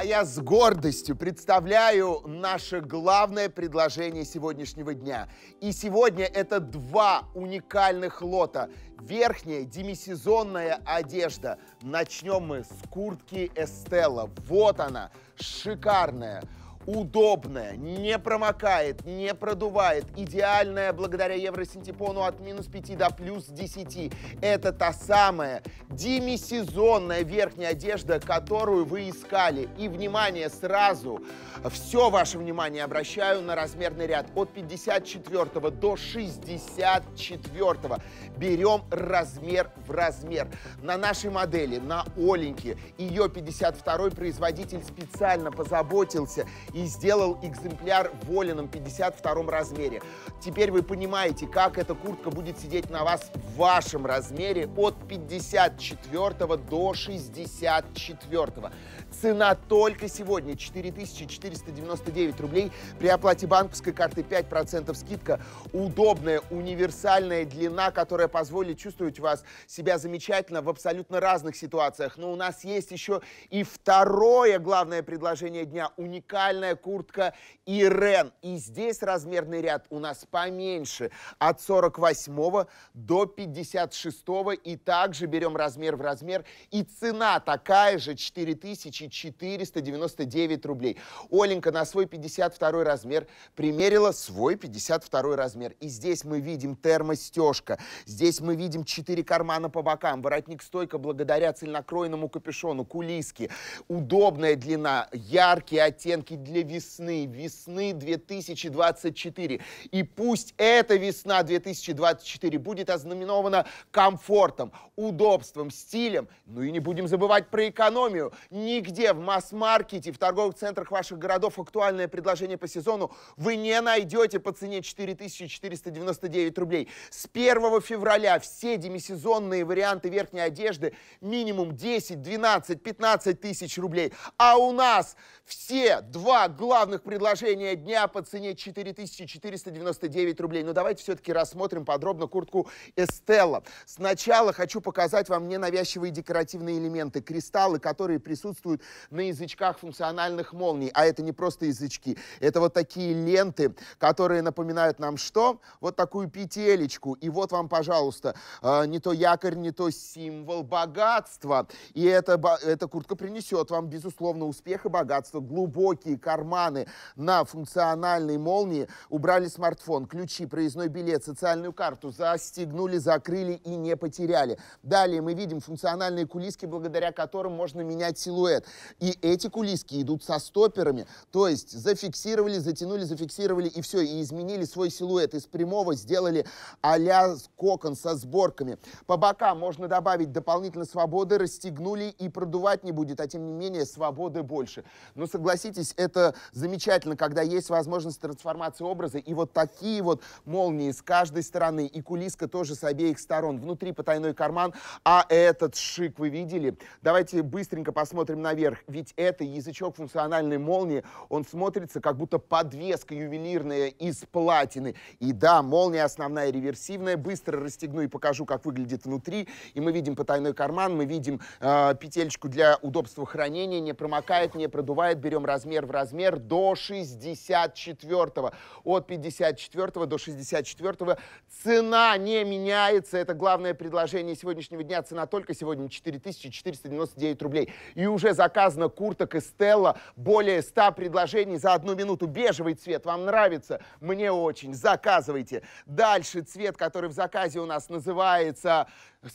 А я с гордостью представляю наше главное предложение сегодняшнего дня. И сегодня это два уникальных лота. Верхняя демисезонная одежда. Начнем мы с куртки Эстелла. Вот она, шикарная удобная, не промокает, не продувает, идеальная благодаря евросинтепону от минус 5 до плюс 10. Это та самая демисезонная верхняя одежда, которую вы искали. И, внимание, сразу, все ваше внимание обращаю на размерный ряд от 54 до 64. Берем размер в размер. На нашей модели, на Оленьке, ее 52 производитель специально позаботился и и сделал экземпляр в Волином 52 размере. Теперь вы понимаете, как эта куртка будет сидеть на вас в вашем размере от 54 до 64. Цена только сегодня 4499 рублей. При оплате банковской карты 5% скидка. Удобная, универсальная длина, которая позволит чувствовать вас себя замечательно в абсолютно разных ситуациях. Но у нас есть еще и второе главное предложение дня. Уникальное черная куртка Ирен. И здесь размерный ряд у нас поменьше, от 48 до 56. И также берем размер в размер. И цена такая же, 4499 рублей. Оленька на свой 52 размер примерила свой 52 размер. И здесь мы видим термостежка. Здесь мы видим 4 кармана по бокам. Воротник стойка благодаря целенакроенному капюшону. Кулиски. Удобная длина, яркие оттенки для для весны, весны 2024. И пусть эта весна 2024 будет ознаменована комфортом, удобством, стилем. Ну и не будем забывать про экономию. Нигде в масс-маркете, в торговых центрах ваших городов актуальное предложение по сезону вы не найдете по цене 4499 рублей. С 1 февраля все демисезонные варианты верхней одежды минимум 10, 12, 15 тысяч рублей. А у нас все два главных предложения дня по цене 4499 рублей. Но ну, давайте все-таки рассмотрим подробно куртку Эстелла. Сначала хочу показать вам ненавязчивые декоративные элементы, кристаллы, которые присутствуют на язычках функциональных молний. А это не просто язычки, это вот такие ленты, которые напоминают нам что? Вот такую петелечку. И вот вам, пожалуйста, э, не то якорь, не то символ богатства. И эта, эта куртка принесет вам, безусловно, успех и богатство. Глубокие карманы на функциональной молнии, убрали смартфон, ключи, проездной билет, социальную карту, застегнули, закрыли и не потеряли. Далее мы видим функциональные кулиски, благодаря которым можно менять силуэт. И эти кулиски идут со стоперами, то есть зафиксировали, затянули, зафиксировали и все, и изменили свой силуэт. Из прямого сделали а-ля кокон со сборками. По бокам можно добавить дополнительно свободы, расстегнули и продувать не будет, а тем не менее свободы больше. Но согласитесь, это это замечательно, когда есть возможность трансформации образа, и вот такие вот молнии с каждой стороны, и кулиска тоже с обеих сторон, внутри потайной карман, а этот шик вы видели? Давайте быстренько посмотрим наверх, ведь это язычок функциональной молнии, он смотрится как будто подвеска ювелирная из платины. И да, молния основная реверсивная, быстро расстегну и покажу, как выглядит внутри, и мы видим потайной карман, мы видим э, петельку для удобства хранения, не промокает, не продувает, берем размер в размер, размер до 64-го. От 54 до 64 цена не меняется. Это главное предложение сегодняшнего дня. Цена только сегодня 4499 рублей. И уже заказано курток и Стелла. Более 100 предложений за одну минуту. Бежевый цвет вам нравится? Мне очень. Заказывайте. Дальше цвет, который в заказе у нас называется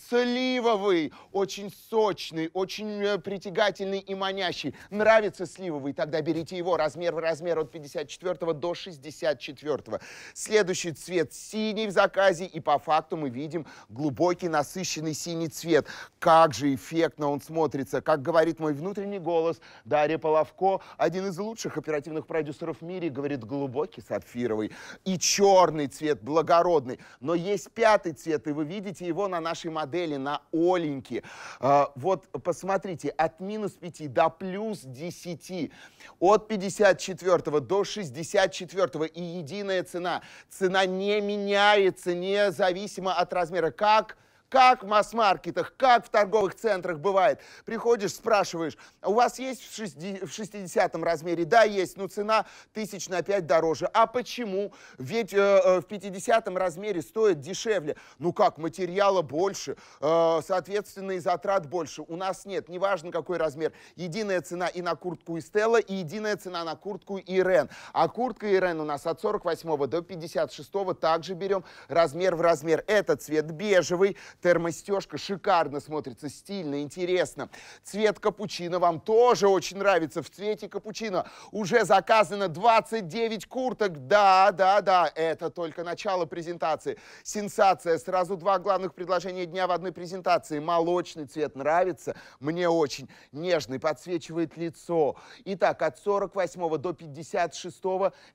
сливовый, очень сочный, очень э, притягательный и манящий. Нравится сливовый, тогда берите его его размер в размер от 54 до 64. Следующий цвет синий в заказе, и по факту мы видим глубокий насыщенный синий цвет. Как же эффектно он смотрится. Как говорит мой внутренний голос, Дарья Половко, один из лучших оперативных продюсеров в мире, говорит, глубокий сапфировый и черный цвет, благородный. Но есть пятый цвет, и вы видите его на нашей модели, на Оленьке. А, вот посмотрите, от минус 5 до плюс 10, от 54 до 64 и единая цена. Цена не меняется независимо от размера. Как как в масс-маркетах, как в торговых центрах бывает. Приходишь, спрашиваешь, «А у вас есть в, шести, в 60 размере? Да, есть, но цена тысяч на 5 дороже. А почему? Ведь э, э в 50 размере стоит дешевле. Ну как, материала больше, э, соответственно, и затрат больше. У нас нет, неважно какой размер. Единая цена и на куртку Стелла, и единая цена на куртку Ирен. А куртка Ирен у нас от 48 до 56 также берем размер в размер. Это цвет бежевый, термостежка шикарно смотрится, стильно, интересно. Цвет капучино вам тоже очень нравится. В цвете капучино уже заказано 29 курток. Да, да, да, это только начало презентации. Сенсация. Сразу два главных предложения дня в одной презентации. Молочный цвет нравится. Мне очень нежный, подсвечивает лицо. Итак, от 48 до 56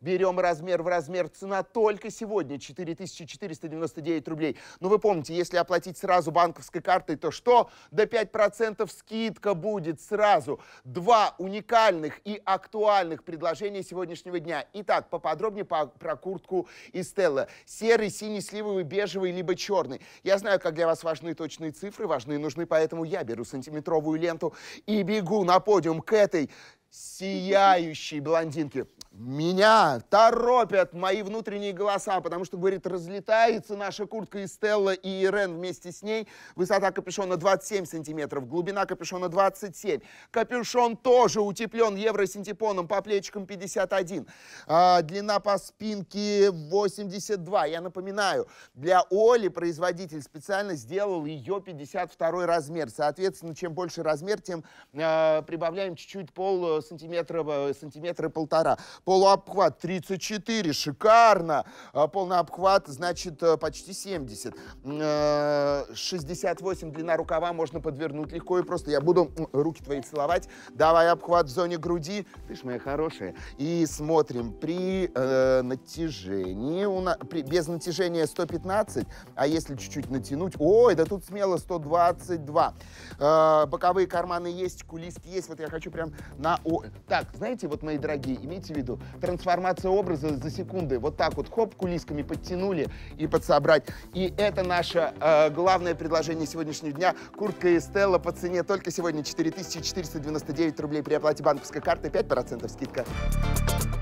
берем размер в размер. Цена только сегодня 4499 рублей. Но ну, вы помните, если оплатить платить сразу банковской картой, то что? До 5% скидка будет сразу. Два уникальных и актуальных предложения сегодняшнего дня. Итак, поподробнее по, про куртку из Стелла. Серый, синий, сливовый, бежевый, либо черный. Я знаю, как для вас важны точные цифры, важны и нужны, поэтому я беру сантиметровую ленту и бегу на подиум к этой сияющей блондинке меня торопят мои внутренние голоса, потому что, говорит, разлетается наша куртка из Стелла и Ирен вместе с ней. Высота капюшона 27 сантиметров, глубина капюшона 27. Капюшон тоже утеплен евросинтепоном по плечикам 51. А, длина по спинке 82. Я напоминаю, для Оли производитель специально сделал ее 52 размер. Соответственно, чем больше размер, тем а, прибавляем чуть-чуть пол э, сантиметра, э, сантиметра полтора. Полуобхват 34, шикарно. А, Полный обхват, значит, э, почти 70. 68 э, длина рукава можно подвернуть легко и просто. Я буду руки твои целовать. Давай обхват в зоне груди. Ты ж моя хорошая. И смотрим. При э, натяжении, у нас, при, без натяжения 115, а если чуть-чуть натянуть, ой, да тут смело 122. Э, боковые карманы есть, кулиски есть. Вот я хочу прям на... О... Так, знаете, вот, мои дорогие, имейте в виду, трансформация образа за секунды. Вот так вот, хоп, кулисками подтянули и подсобрать. И это наше э, главное предложение сегодняшнего дня. Куртка Эстелла по цене только сегодня 4499 рублей при оплате банковской карты, 5% скидка.